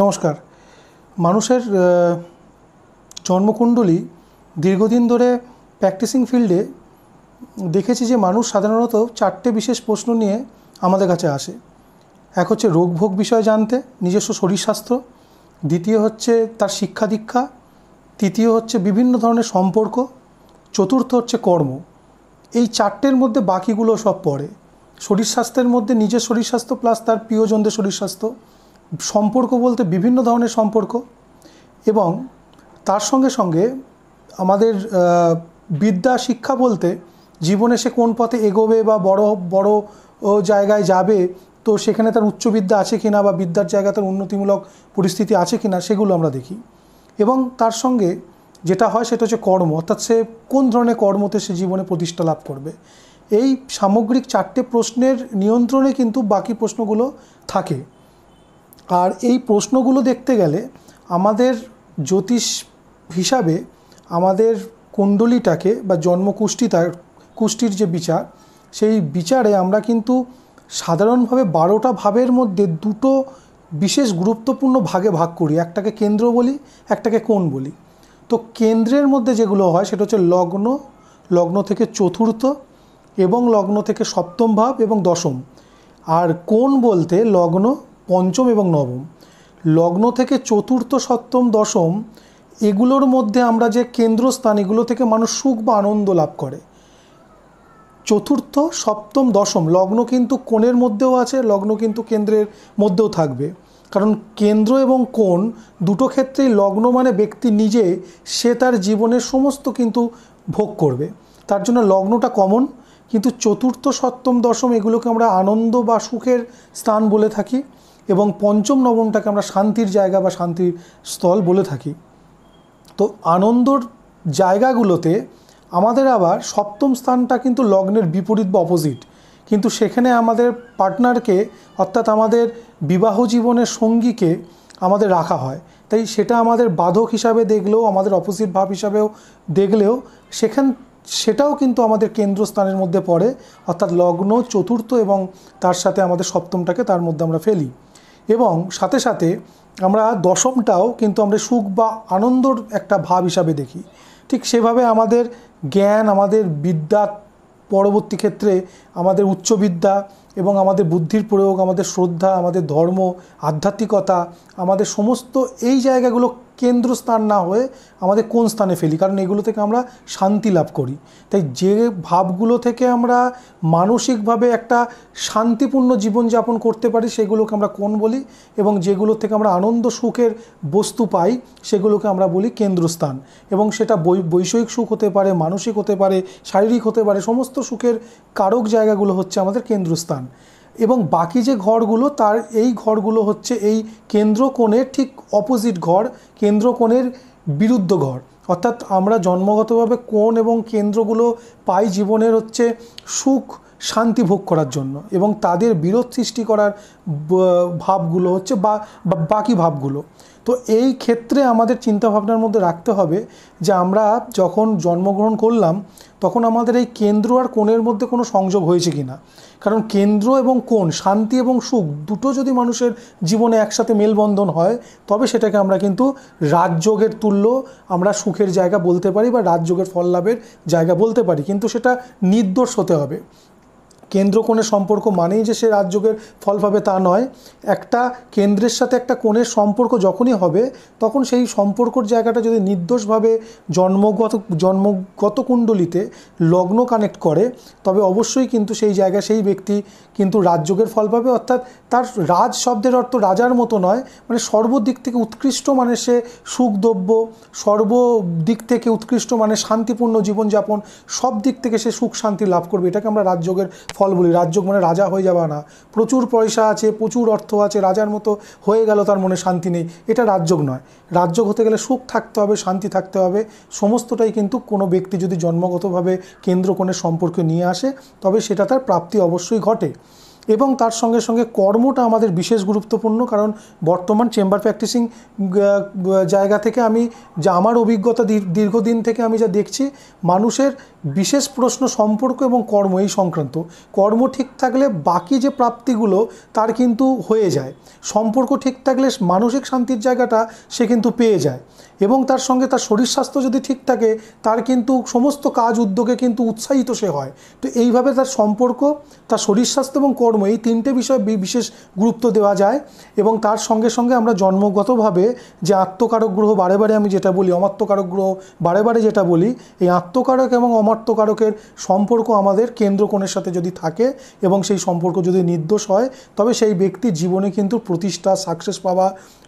নমস্কার মানুষের জন্মকুণ্ডলী দীর্ঘদিন ধরে প্র্যাকটিসিং ফিল্ডে দেখেছি যে মানুষ সাধারণত চারটে বিশেষ প্রশ্ন নিয়ে আমাদের কাছে আসে এক হচ্ছে রোগভোগ বিষয়ে জানতে নিজস্ব শরীর স্বাস্থ্য দ্বিতীয় হচ্ছে তার শিক্ষা দীক্ষা তৃতীয় হচ্ছে বিভিন্ন ধরনের সম্পর্ক চতুর্থ হচ্ছে কর্ম এই চারটের মধ্যে বাকিগুলো সব পড়ে শরীর স্বাস্থ্যের মধ্যে নিজের শরীর স্বাস্থ্য প্লাস তার প্রিয়জনদের শরীর স্বাস্থ্য সম্পর্ক বলতে বিভিন্ন ধরনের সম্পর্ক এবং তার সঙ্গে সঙ্গে আমাদের বিদ্যা শিক্ষা বলতে জীবনে সে কোন পথে এগোবে বা বড় বড় জায়গায় যাবে তো সেখানে তার উচ্চ বিদ্যা আছে কি না বা বিদ্যার জায়গায় তার উন্নতিমূলক পরিস্থিতি আছে কি না সেগুলো আমরা দেখি এবং তার সঙ্গে যেটা হয় সেটা হচ্ছে কর্ম অর্থাৎ সে কোন ধরনের কর্মতে সে জীবনে প্রতিষ্ঠা লাভ করবে এই সামগ্রিক চারটে প্রশ্নের নিয়ন্ত্রণে কিন্তু বাকি প্রশ্নগুলো থাকে আর এই প্রশ্নগুলো দেখতে গেলে আমাদের জ্যোতিষ হিসাবে আমাদের কুণ্ডলিটাকে বা জন্মকুষ্ঠিটার কুষ্টির যে বিচার সেই বিচারে আমরা কিন্তু সাধারণভাবে বারোটা ভাবের মধ্যে দুটো বিশেষ গুরুত্বপূর্ণ ভাগে ভাগ করি একটাকে কেন্দ্র বলি একটাকে কোণ বলি তো কেন্দ্রের মধ্যে যেগুলো হয় সেটা হচ্ছে লগ্ন লগ্ন থেকে চতুর্থ এবং লগ্ন থেকে সপ্তম ভাব এবং দশম আর কোণ বলতে লগ্ন পঞ্চম এবং নবম লগ্ন থেকে চতুর্থ সপ্তম দশম এগুলোর মধ্যে আমরা যে কেন্দ্রস্থান এগুলো থেকে মানুষ সুখ বা আনন্দ লাভ করে চতুর্থ সপ্তম দশম লগ্ন কিন্তু কোণের মধ্যেও আছে লগ্ন কিন্তু কেন্দ্রের মধ্যেও থাকবে কারণ কেন্দ্র এবং কোণ দুটো ক্ষেত্রেই লগ্ন মানে ব্যক্তি নিজে সে তার জীবনের সমস্ত কিন্তু ভোগ করবে তার জন্য লগ্নটা কমন কিন্তু চতুর্থ সপ্তম দশম এগুলোকে আমরা আনন্দ বা সুখের স্থান বলে থাকি এবং পঞ্চম নবমটাকে আমরা শান্তির জায়গা বা শান্তির স্থল বলে থাকি তো আনন্দর জায়গাগুলোতে আমাদের আবার সপ্তম স্থানটা কিন্তু লগ্নের বিপরীত বা অপোজিট কিন্তু সেখানে আমাদের পার্টনারকে অর্থাৎ আমাদের বিবাহ জীবনের সঙ্গীকে আমাদের রাখা হয় তাই সেটা আমাদের বাধক হিসাবে দেখলেও আমাদের অপোজিট ভাব হিসাবেও দেখলেও সেখান সেটাও কিন্তু আমাদের কেন্দ্রস্থানের মধ্যে পড়ে অর্থাৎ লগ্ন চতুর্থ এবং তার সাথে আমাদের সপ্তমটাকে তার মধ্যে আমরা ফেলি এবং সাথে সাথে আমরা দশমটাও কিন্তু আমরা সুখ বা আনন্দর একটা ভাব হিসাবে দেখি ঠিক সেভাবে আমাদের জ্ঞান আমাদের বিদ্যা পরবর্তী ক্ষেত্রে আমাদের উচ্চ বিদ্যা এবং আমাদের বুদ্ধির প্রয়োগ আমাদের শ্রদ্ধা আমাদের ধর্ম আধ্যাত্মিকতা আমাদের সমস্ত এই জায়গাগুলো কেন্দ্রস্থান না হয়ে আমাদের কোন স্থানে ফেলি কারণ এগুলো থেকে আমরা শান্তি লাভ করি তাই যে ভাবগুলো থেকে আমরা মানসিকভাবে একটা শান্তিপূর্ণ জীবনযাপন করতে পারি সেগুলোকে আমরা কোন বলি এবং যেগুলো থেকে আমরা আনন্দ সুখের বস্তু পাই সেগুলোকে আমরা বলি কেন্দ্রস্থান এবং সেটা বৈষয়িক সুখ হতে পারে মানসিক হতে পারে শারীরিক হতে পারে সমস্ত সুখের কারক জায়গাগুলো হচ্ছে আমাদের কেন্দ্রস্থান এবং বাকি যে ঘরগুলো তার এই ঘরগুলো হচ্ছে এই কেন্দ্র কোণের ঠিক অপোজিট ঘর কেন্দ্র কোণের বিরুদ্ধ ঘর অর্থাৎ আমরা জন্মগতভাবে কোণ এবং কেন্দ্রগুলো পাই জীবনের হচ্ছে সুখ শান্তি ভোগ করার জন্য এবং তাদের বিরোধ সৃষ্টি করার ভাবগুলো হচ্ছে বা বাকি ভাবগুলো তো এই ক্ষেত্রে আমাদের চিন্তাভাবনার মধ্যে রাখতে হবে যে আমরা যখন জন্মগ্রহণ করলাম তখন আমাদের এই কেন্দ্র আর কোণের মধ্যে কোনো সংযোগ হয়েছে কি না কারণ কেন্দ্র এবং কোণ শান্তি এবং সুখ দুটো যদি মানুষের জীবনে একসাথে মেলবন্ধন হয় তবে সেটাকে আমরা কিন্তু রাজযোগের তুল্য আমরা সুখের জায়গা বলতে পারি বা রাজযোগের ফল লাভের জায়গা বলতে পারি কিন্তু সেটা নির্দোষ হতে হবে কেন্দ্র কোণের সম্পর্ক মানেই যে সে রাজযোগের ফল পাবে তা নয় একটা কেন্দ্রের সাথে একটা কোণের সম্পর্ক যখনই হবে তখন সেই সম্পর্কর জায়গাটা যদি নির্দোষভাবে জন্মগত জন্মগত কুণ্ডলিতে লগ্ন কানেক্ট করে তবে অবশ্যই কিন্তু সেই জায়গা সেই ব্যক্তি কিন্তু রাজযোগের ফল পাবে অর্থাৎ তার রাজ শব্দের অর্থ রাজার মতো নয় মানে সর্বদিক থেকে উৎকৃষ্ট মানে সে সুখদ্রব্য সর্বদিক থেকে উৎকৃষ্ট মানে শান্তিপূর্ণ জীবনযাপন সব দিক থেকে সে সুখ শান্তি লাভ করবে এটাকে আমরা রাজযোগের ফল ফল বলি রাজযোগ মানে রাজা হয়ে যাওয়া না প্রচুর পয়সা আছে প্রচুর অর্থ আছে রাজার মতো হয়ে গেল তার মনে শান্তি নেই এটা রাজযোগ নয় রাজযোগ হতে গেলে সুখ থাকতে হবে শান্তি থাকতে হবে সমস্তটাই কিন্তু কোনো ব্যক্তি যদি জন্মগতভাবে কেন্দ্র কোণের সম্পর্কে নিয়ে আসে তবে সেটা তার প্রাপ্তি অবশ্যই ঘটে এবং তার সঙ্গে সঙ্গে কর্মটা আমাদের বিশেষ গুরুত্বপূর্ণ কারণ বর্তমান চেম্বার প্র্যাকটিসিং জায়গা থেকে আমি যা আমার অভিজ্ঞতা দীর্ঘদিন থেকে আমি যা দেখছি মানুষের বিশেষ প্রশ্ন সম্পর্ক এবং কর্ম এই সংক্রান্ত কর্ম ঠিক থাকলে বাকি যে প্রাপ্তিগুলো তার কিন্তু হয়ে যায় সম্পর্ক ঠিক থাকলে মানসিক শান্তির জায়গাটা সে কিন্তু পেয়ে যায় এবং তার সঙ্গে তার শরীর স্বাস্থ্য যদি ঠিক থাকে তার কিন্তু সমস্ত কাজ উদ্যোগে কিন্তু উৎসাহিত সে হয় তো এইভাবে তার সম্পর্ক তার শরীর স্বাস্থ্য এবং কর্ম কর্ম এই তিনটে বিষয়ে বিশেষ গুরুত্ব দেওয়া যায় এবং তার সঙ্গে সঙ্গে আমরা জন্মগতভাবে যে আত্মকারক গ্রহ বারে বারে আমি যেটা বলি অমাত্মকারক গ্রহ বারে বারে যেটা বলি এই আত্মকারক এবং অমাত্মকারকের সম্পর্ক আমাদের কেন্দ্র কোণের সাথে যদি থাকে এবং সেই সম্পর্ক যদি নির্দোষ হয় তবে সেই ব্যক্তি জীবনে কিন্তু প্রতিষ্ঠা সাকসেস পাওয়া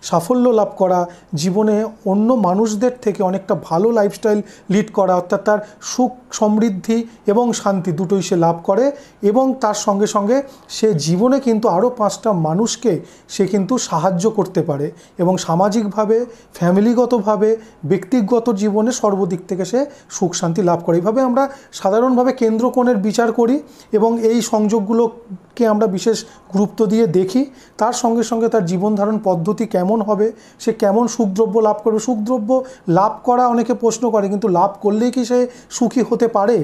সাফল্য লাভ করা জীবনে অন্য মানুষদের থেকে অনেকটা ভালো লাইফস্টাইল লিড করা অর্থাৎ তার সুখ সমৃদ্ধি এবং শান্তি দুটোই সে লাভ করে এবং তার সঙ্গে সঙ্গে সে জীবনে কিন্তু আরও পাঁচটা মানুষকে সে কিন্তু সাহায্য করতে পারে এবং সামাজিকভাবে ফ্যামিলিগতভাবে ব্যক্তিগত জীবনে সর্বদিক থেকে সে সুখ শান্তি লাভ করে এইভাবে আমরা সাধারণভাবে কেন্দ্রকোণের বিচার করি এবং এই সংযোগগুলোকে আমরা বিশেষ গুরুত্ব দিয়ে দেখি তার সঙ্গে সঙ্গে তার জীবনধারণ পদ্ধতি কেমন হবে সে কেমন সুখদ্রব্য লাভ করবে সুখদ্রব্য লাভ করা অনেকে প্রশ্ন করে কিন্তু লাভ করলেই কি সে সুখী হতে পারে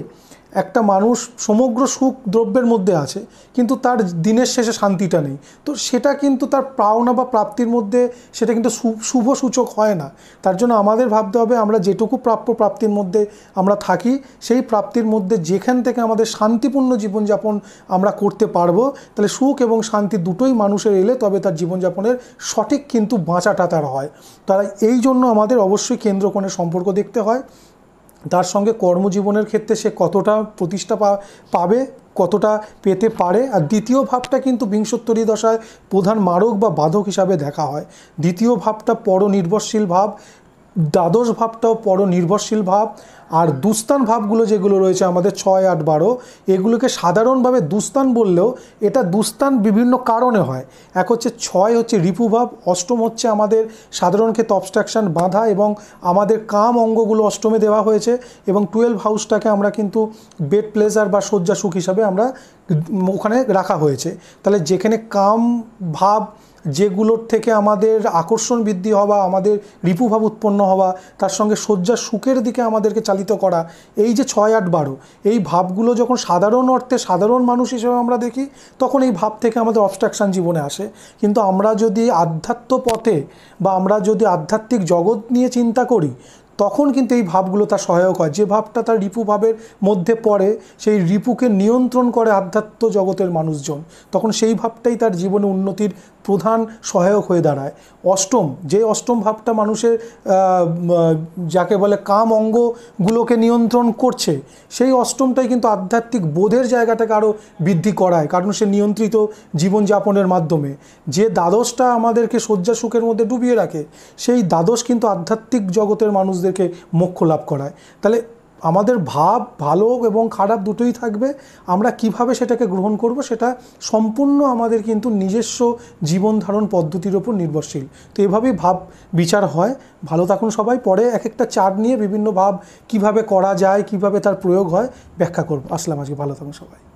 একটা মানুষ সমগ্র সুখ দ্রব্যের মধ্যে আছে কিন্তু তার দিনের শেষে শান্তিটা নেই তো সেটা কিন্তু তার পাওনা বা প্রাপ্তির মধ্যে সেটা কিন্তু শুভ সূচক হয় না তার জন্য আমাদের ভাবতে হবে আমরা যেটুকু প্রাপ্য প্রাপ্তির মধ্যে আমরা থাকি সেই প্রাপ্তির মধ্যে যেখান থেকে আমাদের শান্তিপূর্ণ জীবনযাপন আমরা করতে পারবো তাহলে সুখ এবং শান্তি দুটোই মানুষের এলে তবে তার জীবনযাপনের সঠিক কিন্তু বাঁচাটা তার হয় তারা এই জন্য আমাদের অবশ্যই কেন্দ্র কোণের সম্পর্ক দেখতে হয় তার সঙ্গে কর্মজীবনের ক্ষেত্রে সে কতটা প্রতিষ্ঠা পাবে কতটা পেতে পারে আর দ্বিতীয় ভাবটা কিন্তু বিংশোত্তরী দশায় প্রধান মারক বা বাধক হিসাবে দেখা হয় দ্বিতীয় ভাবটা পরনির্ভরশীল ভাব দ্বাদশ ভাবটাও পর নির্ভরশীল ভাব আর দুস্তান ভাবগুলো যেগুলো রয়েছে আমাদের ছয় আট বারো এগুলোকে সাধারণভাবে দুস্তান বললেও এটা দুস্তান বিভিন্ন কারণে হয় এক হচ্ছে ছয় হচ্ছে রিপু ভাব অষ্টম হচ্ছে আমাদের সাধারণ ক্ষেত্রে অবস্ট্রাকশান বাঁধা এবং আমাদের কাম অঙ্গগুলো অষ্টমে দেওয়া হয়েছে এবং টুয়েলভ হাউসটাকে আমরা কিন্তু বেড প্লেজার বা শয্যা সুখ হিসাবে আমরা ওখানে রাখা হয়েছে তাহলে যেখানে কাম ভাব যেগুলোর থেকে আমাদের আকর্ষণ বৃদ্ধি হওয়া আমাদের রিপুভাব উৎপন্ন হওয়া তার সঙ্গে শয্যা সুখের দিকে আমাদেরকে চালিত করা এই যে ছয় আট বারো এই ভাবগুলো যখন সাধারণ অর্থে সাধারণ মানুষ হিসেবে আমরা দেখি তখন এই ভাব থেকে আমাদের অবস্ট্রাকশান জীবনে আসে কিন্তু আমরা যদি আধ্যাত্ম পথে বা আমরা যদি আধ্যাত্মিক জগৎ নিয়ে চিন্তা করি তখন কিন্তু এই ভাবগুলো তার সহায়ক হয় যে ভাবটা তার রিপু ভাবের মধ্যে পড়ে সেই রিপুকে নিয়ন্ত্রণ করে আধ্যাত্ম জগতের মানুষজন তখন সেই ভাবটাই তার জীবনে উন্নতির প্রধান সহায়ক হয়ে দাঁড়ায় অষ্টম যে অষ্টম ভাবটা মানুষের যাকে বলে কাম অঙ্গগুলোকে নিয়ন্ত্রণ করছে সেই অষ্টমটাই কিন্তু আধ্যাত্মিক বোধের জায়গাটাকে আরও বৃদ্ধি করায় কারণ সে নিয়ন্ত্রিত জীবনযাপনের মাধ্যমে যে দ্বাদশটা আমাদেরকে শয্যা সুখের মধ্যে ডুবিয়ে রাখে সেই দ্বাদশ কিন্তু আধ্যাত্মিক জগতের মানুষদেরকে মোক্ষ লাভ করায় তাহলে আমাদের ভাব ভালো এবং খারাপ দুটোই থাকবে আমরা কিভাবে সেটাকে গ্রহণ করব সেটা সম্পূর্ণ আমাদের কিন্তু নিজস্ব জীবন ধারণ পদ্ধতির ওপর নির্ভরশীল তো এভাবেই ভাব বিচার হয় ভালো থাকুন সবাই পরে এক একটা চার নিয়ে বিভিন্ন ভাব কিভাবে করা যায় কিভাবে তার প্রয়োগ হয় ব্যাখ্যা করব আসলাম আজকে ভালো থাকুন সবাই